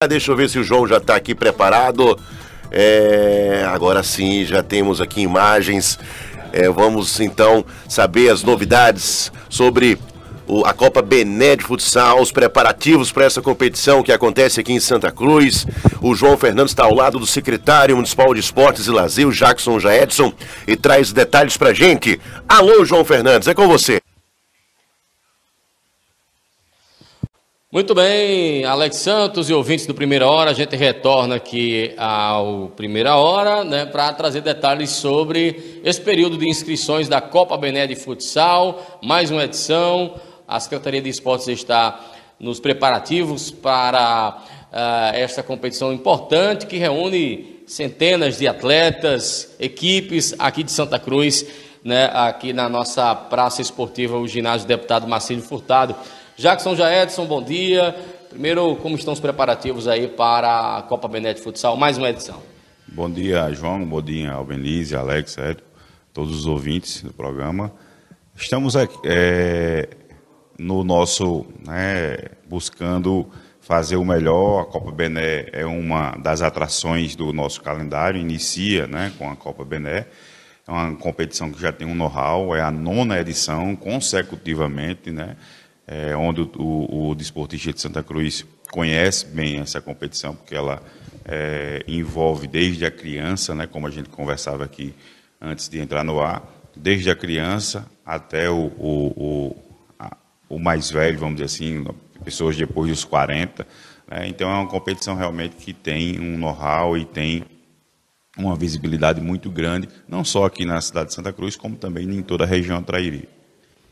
Ah, deixa eu ver se o João já está aqui preparado. É, agora sim, já temos aqui imagens. É, vamos então saber as novidades sobre o, a Copa Bené de Futsal, os preparativos para essa competição que acontece aqui em Santa Cruz. O João Fernandes está ao lado do secretário municipal de esportes e lazer, o Jackson Jaedson, e traz detalhes para gente. Alô, João Fernandes, é com você. Muito bem, Alex Santos e ouvintes do Primeira Hora, a gente retorna aqui ao Primeira Hora né, para trazer detalhes sobre esse período de inscrições da Copa Bené de Futsal, mais uma edição. A Secretaria de Esportes está nos preparativos para uh, esta competição importante que reúne centenas de atletas, equipes aqui de Santa Cruz, né, aqui na nossa praça esportiva, o ginásio do deputado Marcelo Furtado. Jackson Jaedson, bom dia. Primeiro, como estão os preparativos aí para a Copa Benete Futsal, mais uma edição? Bom dia, João, bom dia, Albenize, Alex, Ed, todos os ouvintes do programa. Estamos aqui é, no nosso, né, buscando fazer o melhor. A Copa Bené é uma das atrações do nosso calendário, inicia né, com a Copa Bené. É uma competição que já tem um know-how, é a nona edição consecutivamente, né? é, onde o, o, o, desportista de Santa Cruz conhece bem essa competição, porque ela é, envolve desde a criança, né, como a gente conversava aqui antes de entrar no ar, desde a criança até o, o, a, o mais velho, vamos dizer assim, pessoas depois dos 40. Né, então é uma competição realmente que tem um know-how e tem uma visibilidade muito grande, não só aqui na cidade de Santa Cruz, como também em toda a região Trairi.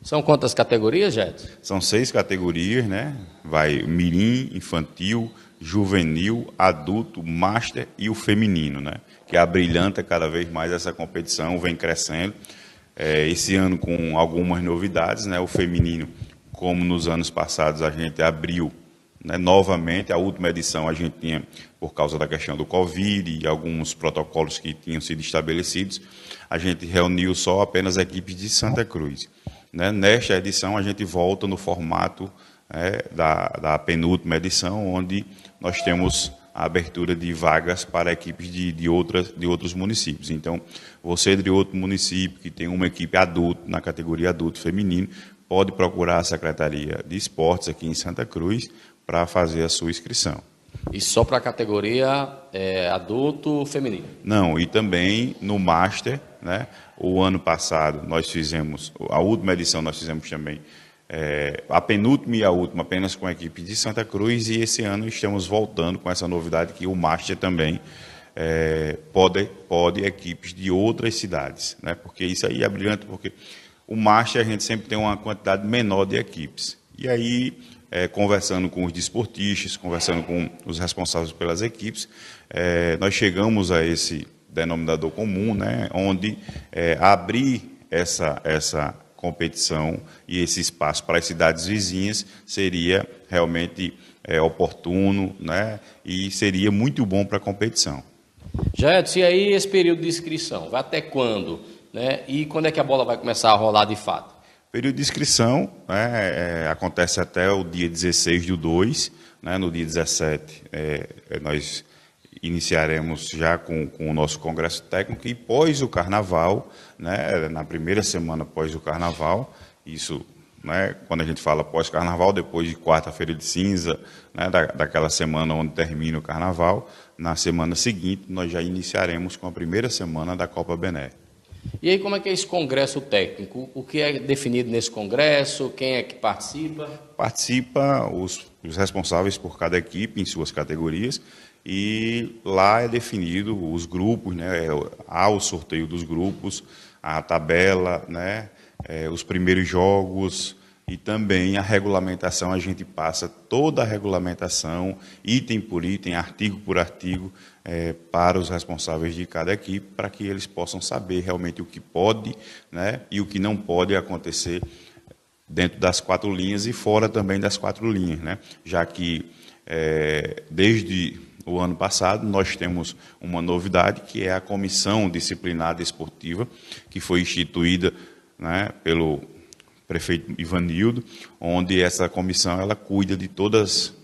São quantas categorias, Jet? São seis categorias, né? Vai mirim, infantil, juvenil, adulto, master e o feminino, né? Que abrilhanta cada vez mais essa competição, vem crescendo. É, esse ano com algumas novidades, né? O feminino, como nos anos passados, a gente abriu né? novamente. A última edição a gente tinha, por causa da questão do Covid e alguns protocolos que tinham sido estabelecidos, a gente reuniu só apenas equipes de Santa Cruz. Né? Nesta edição, a gente volta no formato né, da, da, penúltima edição, onde nós temos a abertura de vagas para equipes de, de, outras, de outros municípios. Então, você de outro município que tem uma equipe adulto, na categoria adulto feminino, pode procurar a Secretaria de Esportes aqui em Santa Cruz para fazer a sua inscrição. E só para a categoria é, adulto feminino? Não, e também no Master, né? O ano passado nós fizemos, a última edição nós fizemos também, é, a penúltima e a última apenas com a equipe de Santa Cruz, e esse ano estamos voltando com essa novidade que o Master também é, pode, pode equipes de outras cidades, né? Porque isso aí é brilhante, porque o Master a gente sempre tem uma quantidade menor de equipes. E aí é, conversando com os desportistas, conversando com os responsáveis pelas equipes, é, nós chegamos a esse denominador comum, né, onde é, abrir essa, essa competição e esse espaço para as cidades vizinhas seria realmente é, oportuno né, e seria muito bom para a competição. Já e aí esse período de inscrição, vai até quando? Né? E quando é que a bola vai começar a rolar de fato? Período de inscrição né, é, acontece até o dia 16 do 2, né, no dia 17 é, é, nós iniciaremos já com, com, o nosso congresso técnico e pós o carnaval, né, na primeira semana pós o carnaval, isso, né, quando a gente fala pós carnaval, depois de quarta-feira de cinza, né, da, daquela semana onde termina o carnaval, na semana seguinte nós já iniciaremos com a primeira semana da Copa Bené. E aí, como é que é esse congresso técnico? O que é definido nesse congresso? Quem é que participa? Participa os, os responsáveis por cada equipe em suas categorias e lá é definido os grupos, né? É, há o sorteio dos grupos, a tabela, né? É, os primeiros jogos e também a regulamentação. A gente passa toda a regulamentação, item por item, artigo por artigo, é, para os responsáveis de cada equipe, para que eles possam saber realmente o que pode né, e o que não pode acontecer dentro das quatro linhas e fora também das quatro linhas, né? já que é, desde o ano passado nós temos uma novidade que é a comissão disciplinada esportiva que foi instituída né, pelo prefeito Ivanildo, onde essa comissão ela cuida de todas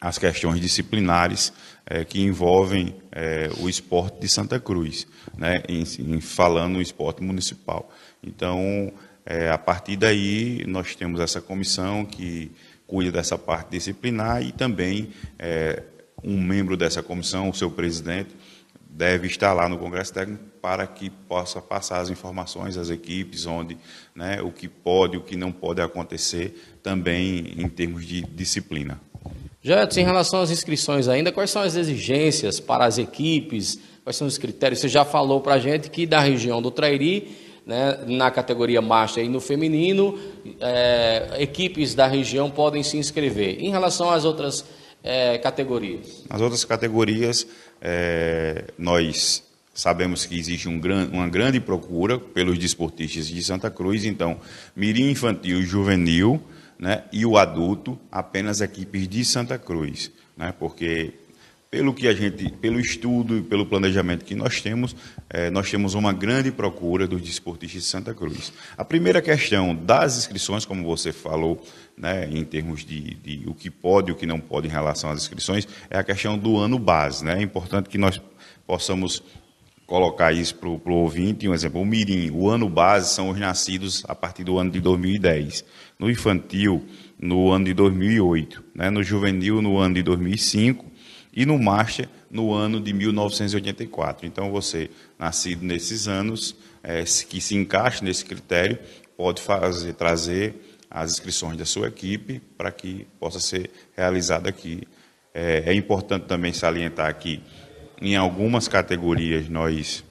as questões disciplinares é, que envolvem é, o esporte de Santa Cruz, né, em, em falando o esporte municipal. Então, é, a partir daí, nós temos essa comissão que cuida dessa parte disciplinar e também é, um membro dessa comissão, o seu presidente, deve estar lá no Congresso Técnico para que possa passar as informações às equipes, onde né, o que pode, o que não pode acontecer, também em termos de disciplina. Jets, é, em relação às inscrições ainda, quais são as exigências para as equipes? Quais são os critérios? Você já falou para a gente que da região do Trairi, né, na categoria master e no feminino, é, equipes da região podem se inscrever. Em relação às outras é, categorias? Nas outras categorias, é, nós Sabemos que existe um gran, uma grande procura pelos desportistas de Santa Cruz, então, Mirim Infantil e Juvenil, né, e o adulto apenas equipes de Santa Cruz, né, porque pelo que a gente, pelo estudo e pelo planejamento que nós temos, eh, nós temos uma grande procura dos desportistas de Santa Cruz. A primeira questão das inscrições, como você falou, né, em termos de, de o que pode e o que não pode em relação às inscrições, é a questão do ano base. Né? É importante que nós possamos colocar isso para o ouvinte, um exemplo, o mirim, o ano base são os nascidos a partir do ano de 2010. No infantil, no ano de 2008, né? no juvenil, no ano de 2005 e no marcha no ano de 1984. Então, você, nascido nesses anos, é, que se encaixa nesse critério, pode fazer, trazer as inscrições da sua equipe para que possa ser realizada aqui. É, é importante também salientar aqui em algumas categorias nós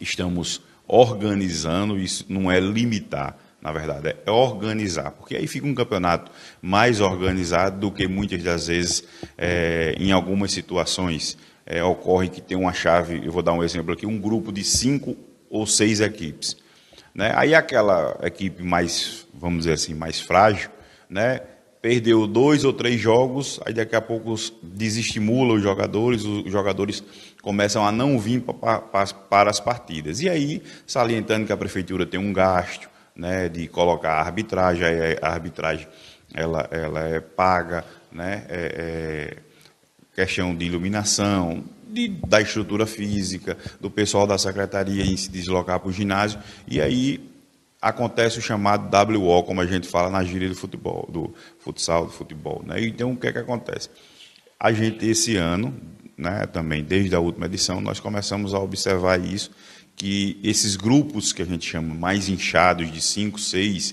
estamos organizando, isso não é limitar, na verdade, é organizar, porque aí fica um campeonato mais organizado do que muitas das vezes, é, em algumas situações, é, ocorre que tem uma chave, eu vou dar um exemplo aqui, um grupo de cinco ou seis equipes. Né? Aí aquela equipe mais, vamos dizer assim, mais frágil, né? perdeu dois ou três jogos, aí daqui a pouco desestimula os jogadores, os jogadores começam a não vir para as partidas. E aí, salientando que a prefeitura tem um gasto né, de colocar a arbitragem, a arbitragem ela, ela é paga, né, é, é questão de iluminação, de, da estrutura física, do pessoal da secretaria em se deslocar para o ginásio, e aí acontece o chamado WO, como a gente fala na gíria do futebol, do futsal, do futebol. Né? Então, o que é que acontece? A gente, esse ano, né, também desde a última edição, nós começamos a observar isso, que esses grupos que a gente chama mais inchados, de 5, 6,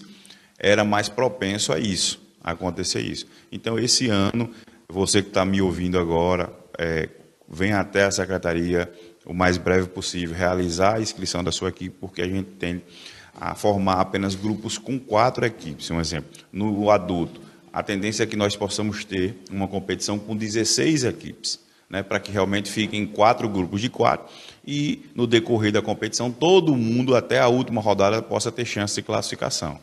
era mais propenso a isso, a acontecer isso. Então, esse ano, você que está me ouvindo agora, é, vem até a secretaria o mais breve possível, realizar a inscrição da sua equipe, porque a gente tem a formar apenas grupos com quatro equipes, um exemplo. No adulto, a tendência é que nós possamos ter uma competição com 16 equipes, né, para que realmente fiquem quatro grupos de quatro e no decorrer da competição todo mundo até a última rodada possa ter chance de classificação.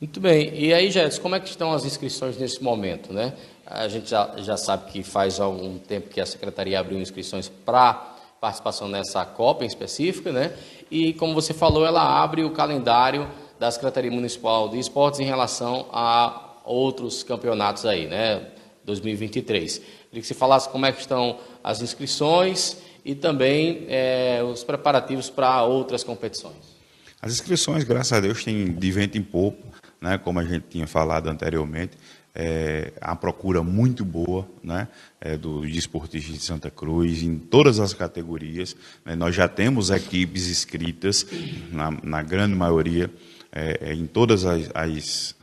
Muito bem. E aí, Gerson, como é que estão as inscrições nesse momento, né? A gente já, já sabe que faz algum tempo que a secretaria abriu inscrições para participação nessa Copa em específico, né? E como você falou, ela abre o calendário da Secretaria Municipal de Esportes em relação a outros campeonatos aí, né? 2023. Queria que você falasse como é que estão as inscrições e também é, os preparativos para outras competições. As inscrições, graças a Deus, têm de vento em pouco, né? Como a gente tinha falado anteriormente, é, a procura muito boa né, é, dos de Santa Cruz em todas as categorias. Né, nós já temos equipes inscritas, na, na grande maioria, é, é em todas as, as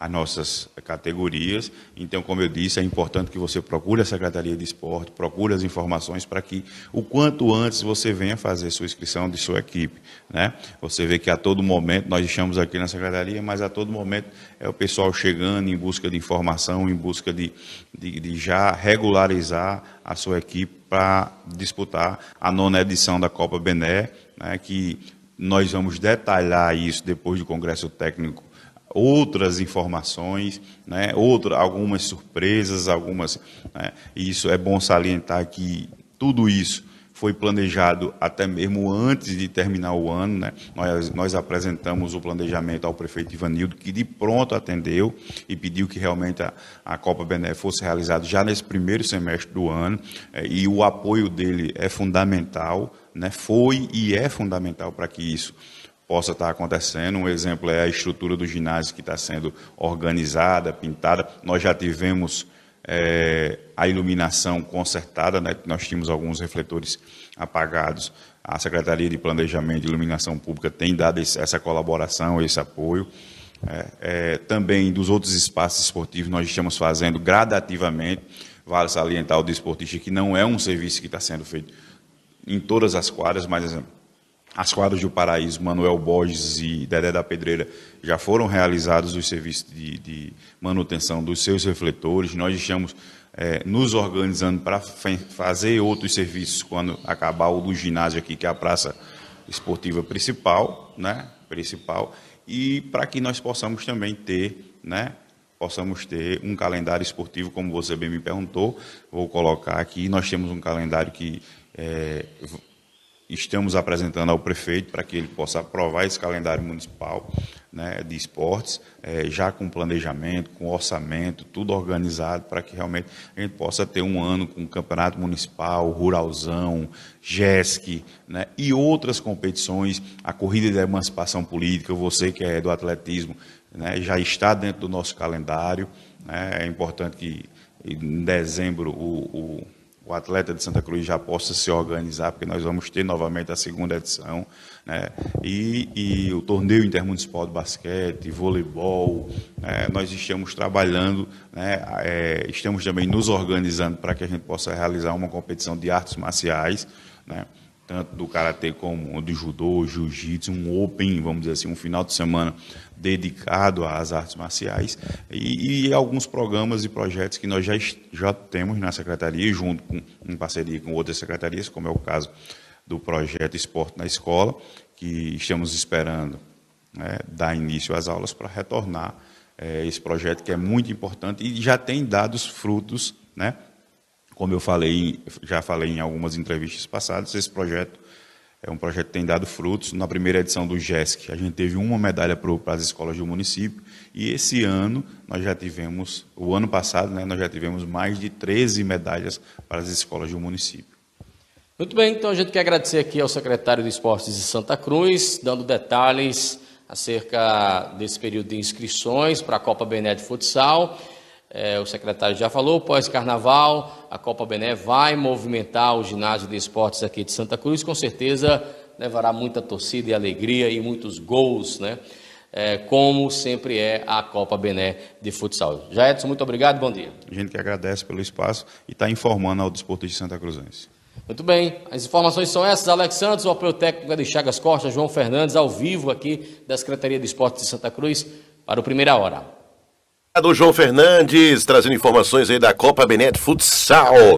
as nossas categorias. Então, como eu disse, é importante que você procure a Secretaria de Esporte, procure as informações para que o quanto antes você venha fazer sua inscrição de sua equipe. Né? Você vê que a todo momento, nós estamos aqui na Secretaria, mas a todo momento é o pessoal chegando em busca de informação, em busca de, de, de já regularizar a sua equipe para disputar a nona edição da Copa Bené, né? que nós vamos detalhar isso depois do Congresso Técnico outras informações, né, outra, algumas surpresas, algumas. Né, isso é bom salientar que tudo isso foi planejado até mesmo antes de terminar o ano. Né? Nós, nós apresentamos o planejamento ao prefeito Ivanildo, que de pronto atendeu e pediu que realmente a, a Copa Bené fosse realizada já nesse primeiro semestre do ano. É, e o apoio dele é fundamental, né? foi e é fundamental para que isso possa estar acontecendo. Um exemplo é a estrutura do ginásio que está sendo organizada, pintada. Nós já tivemos é, a iluminação consertada, né? nós tínhamos alguns refletores apagados. A Secretaria de Planejamento e Iluminação Pública tem dado esse, essa colaboração, esse apoio. É, é, também dos outros espaços esportivos, nós estamos fazendo gradativamente. Vale salientar o desportista que não é um serviço que está sendo feito em todas as quadras, mas exemplo, as quadras do Paraíso, Manuel Borges e Dedé da Pedreira já foram realizados os serviços de, de manutenção dos seus refletores. Nós estamos é, nos organizando para fazer outros serviços quando acabar o do ginásio aqui, que é a praça esportiva principal, né? Principal e para que nós possamos também ter, né? Possamos ter um calendário esportivo, como você bem me perguntou, vou colocar aqui. Nós temos um calendário que é, estamos apresentando ao prefeito para que ele possa aprovar esse calendário municipal né, de esportes, é, já com planejamento, com orçamento, tudo organizado para que realmente a gente possa ter um ano com campeonato municipal, ruralzão, JESC né, e outras competições, a corrida de emancipação política, você que é do atletismo, né, já está dentro do nosso calendário, né, é importante que em dezembro o, o o atleta de Santa Cruz já possa se organizar, porque nós vamos ter novamente a segunda edição, né? e, e o torneio intermunicipal de basquete, voleibol, né? nós estamos trabalhando, né? é, estamos também nos organizando para que a gente possa realizar uma competição de artes marciais, né? tanto do karatê como do judô, jiu-jitsu, um open, vamos dizer assim, um final de semana dedicado às artes marciais e, e, alguns programas e projetos que nós já, já temos na secretaria, junto com, em parceria com outras secretarias, como é o caso do projeto Esporte na Escola, que estamos esperando né, dar início às aulas para retornar é, esse projeto que é muito importante e já tem dados frutos, né? Como eu falei, já falei em algumas entrevistas passadas, esse projeto é um projeto que tem dado frutos. Na primeira edição do GESC, a gente teve uma medalha para as escolas do município. E esse ano, nós já tivemos, o ano passado, né, nós já tivemos mais de 13 medalhas para as escolas do município. Muito bem, então a gente quer agradecer aqui ao secretário de Esportes de Santa Cruz, dando detalhes acerca desse período de inscrições para a Copa Bené de Futsal. É, o secretário já falou, pós-carnaval, a Copa Bené vai movimentar o ginásio de esportes aqui de Santa Cruz, com certeza levará muita torcida e alegria e muitos gols, né? É, como sempre é a Copa Bené de futsal. Já Edson, muito obrigado, bom dia. A gente que agradece pelo espaço e está informando ao Desporto de Santa Cruzense. Muito bem, as informações são essas. Alex Santos, o apoio técnico é de Chagas Costa, João Fernandes, ao vivo aqui da Secretaria de Esportes de Santa Cruz, para o Primeira Hora. Obrigado, João Fernandes, trazendo informações aí da Copa Benet Futsal.